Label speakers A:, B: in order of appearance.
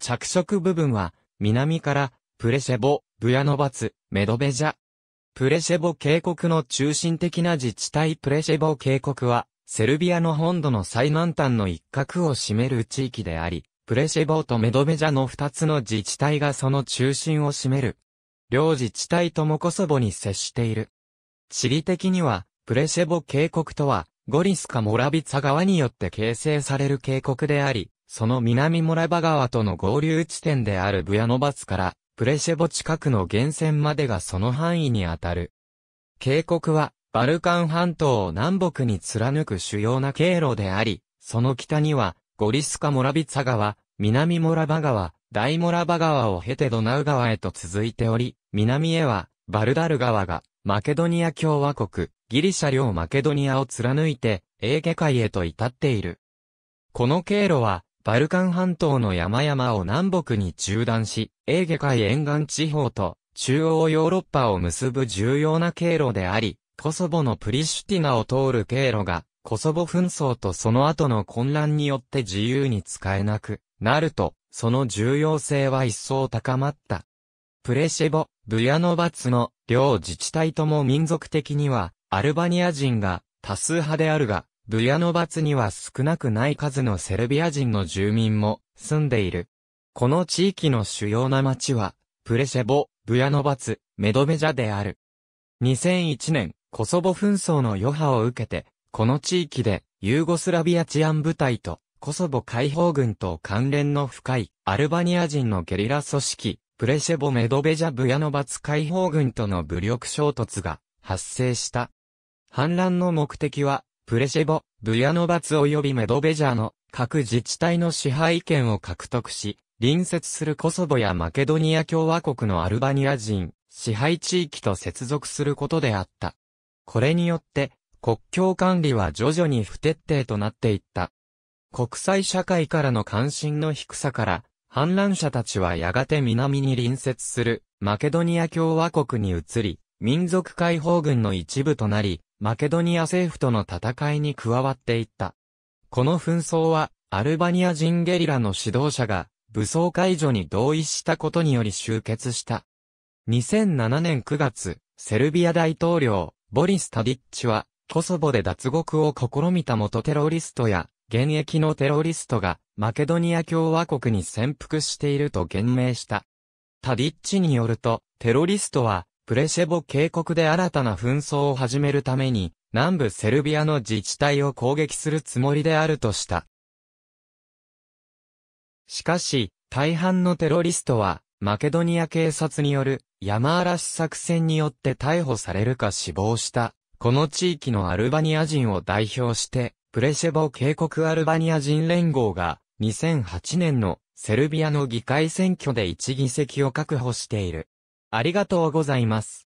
A: 着色部分は、南から、プレシェボ、ブヤノバツ、メドベジャ。プレシェボ渓谷の中心的な自治体プレシェボ渓谷は、セルビアの本土の最南端の一角を占める地域であり、プレシェボとメドベジャの二つの自治体がその中心を占める。両自治体ともコソボに接している。地理的には、プレシェボ渓谷とは、ゴリスかモラビツァ川によって形成される渓谷であり、その南モラバ川との合流地点であるブヤノバツからプレシェボ近くの源泉までがその範囲にあたる。渓谷はバルカン半島を南北に貫く主要な経路であり、その北にはゴリスカ・モラビツァ川、南モラバ川、大モラバ川を経てドナウ川へと続いており、南へはバルダル川がマケドニア共和国、ギリシャ領マケドニアを貫いて、エーゲ海へと至っている。この経路は、バルカン半島の山々を南北に中断し、エーゲ海沿岸地方と中央ヨーロッパを結ぶ重要な経路であり、コソボのプリシュティナを通る経路が、コソボ紛争とその後の混乱によって自由に使えなくなると、その重要性は一層高まった。プレシェボ、ブヤノバツの両自治体とも民族的にはアルバニア人が多数派であるが、ブヤノバツには少なくない数のセルビア人の住民も住んでいる。この地域の主要な町は、プレシェボ、ブヤノバツ、メドベジャである。2001年、コソボ紛争の余波を受けて、この地域で、ユーゴスラビア治安部隊と、コソボ解放軍と関連の深い、アルバニア人のゲリラ組織、プレシェボ・メドベジャ・ブヤノバツ解放軍との武力衝突が発生した。反乱の目的はプレシェボ、ブヤノバツ及びメドベジャーの各自治体の支配権を獲得し、隣接するコソボやマケドニア共和国のアルバニア人、支配地域と接続することであった。これによって、国境管理は徐々に不徹底となっていった。国際社会からの関心の低さから、反乱者たちはやがて南に隣接するマケドニア共和国に移り、民族解放軍の一部となり、マケドニア政府との戦いに加わっていった。この紛争は、アルバニア人ゲリラの指導者が、武装解除に同意したことにより終結した。2007年9月、セルビア大統領、ボリス・タディッチは、コソボで脱獄を試みた元テロリストや、現役のテロリストが、マケドニア共和国に潜伏していると言明した。タディッチによると、テロリストは、プレシェボ渓谷で新たな紛争を始めるために、南部セルビアの自治体を攻撃するつもりであるとした。しかし、大半のテロリストは、マケドニア警察による山嵐作戦によって逮捕されるか死亡した、この地域のアルバニア人を代表して、プレシェボ渓谷アルバニア人連合が、2008年のセルビアの議会選挙で1議席を確保している。ありがとうございます。